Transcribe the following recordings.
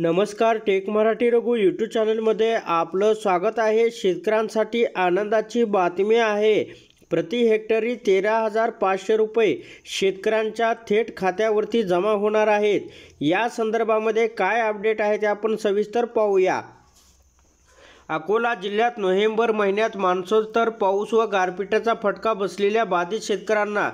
नमस्कार take Marathi Raghu YouTube चॅनलमध्ये आपलं स्वागत आहे शेतकऱ्यांसाठी आनंदाची बातमी आहे प्रति हेक्टरी तेरा हजार पाचशे रुपये शेतकऱ्यांच्या थेट खात्यावरती जमा होणार आहेत या संदर्भामध्ये काय अपडेट आहे ते आपण सविस्तर पाहूया अकोला जिल्ह्यात नोव्हेंबर महिन्यात तर पाऊस व गारपिटाचा फटका बसलेल्या बाधित शेतकऱ्यांना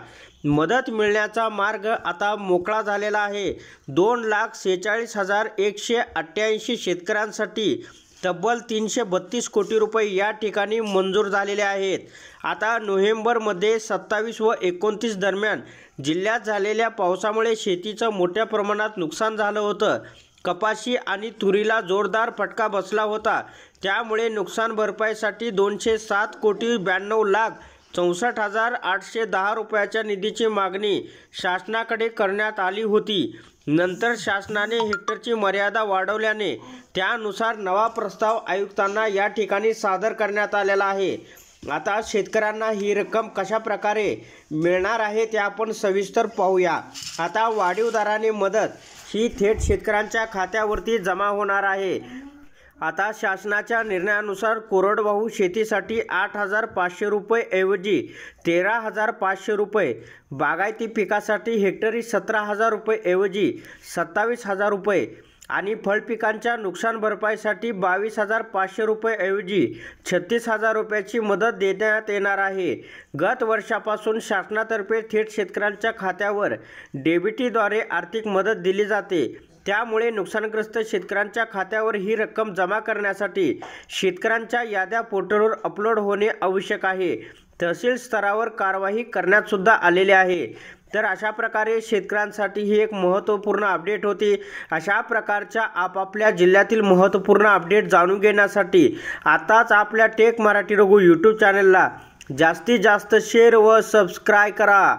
मदत मिळण्याचा मार्ग आता मोकळा झालेला आहे दोन लाख सेहेचाळीस हजार एकशे अठ्ठ्याऐंशी शेतकऱ्यांसाठी तब्बल तीनशे बत्तीस कोटी रुपये या ठिकाणी मंजूर झालेले आहेत आता नोव्हेंबरमध्ये सत्तावीस व एकोणतीस दरम्यान जिल्ह्यात झालेल्या पावसामुळे शेतीचं मोठ्या प्रमाणात नुकसान झालं होतं कपाशी आणि तुरीला जोरदार फटका बसला होता त्यामुळे नुकसान भरपाईसाठी दोनशे सात कोटी ब्याण्णव लाख चौसष्ट हजार आठशे दहा रुपयाच्या निधीची मागणी शासनाकडे करण्यात आली होती नंतर शासनाने हेक्टरची मर्यादा वाढवल्याने त्यानुसार नवा प्रस्ताव आयुक्तांना या ठिकाणी सादर करण्यात आलेला आहे आता शेतकऱ्यांना ही रक्कम कशा प्रकारे मिळणार आहे ते आपण सविस्तर पाहूया आता वाढीवदाराने मदत ही थेट शेतकऱ्यांच्या खात्यावरती जमा होणार आहे आता शासनाच्या निर्णयानुसार कोरडवाहू शेतीसाठी आठ हजार पाचशे रुपये ऐवजी तेरा हजार पाचशे रुपये बागायती पिकासाठी हेक्टरी सतरा हजार रुपये ऐवजी सत्तावीस हजार रुपये आणि फळपिकांच्या नुकसान भरपाईसाठी बावीस हजार पाचशे रुपयेऐवजी छत्तीस हजार रुपयाची मदत देण्यात येणार आहे गत वर्षापासून शासनातर्फे थेट शेतकऱ्यांच्या खात्यावर डेबिटीद्वारे आर्थिक मदत दिली जाते त्यामुळे नुकसानग्रस्त शेतकऱ्यांच्या खात्यावर ही रक्कम जमा करण्यासाठी शेतकऱ्यांच्या याद्या पोर्टलवर अपलोड होणे आवश्यक आहे तहसील स्तरावर कारवाई करण्यात सुद्धा आलेले आहे तर अशा प्रकारे शेतकऱ्यांसाठी ही एक महत्त्वपूर्ण अपडेट होती अशा प्रकारच्या आपापल्या जिल्ह्यातील महत्त्वपूर्ण अपडेट जाणून घेण्यासाठी आताच आपल्या टेक मराठी रघु यूट्यूब चॅनलला जास्तीत जास्त शेअर व सबस्क्राईब करा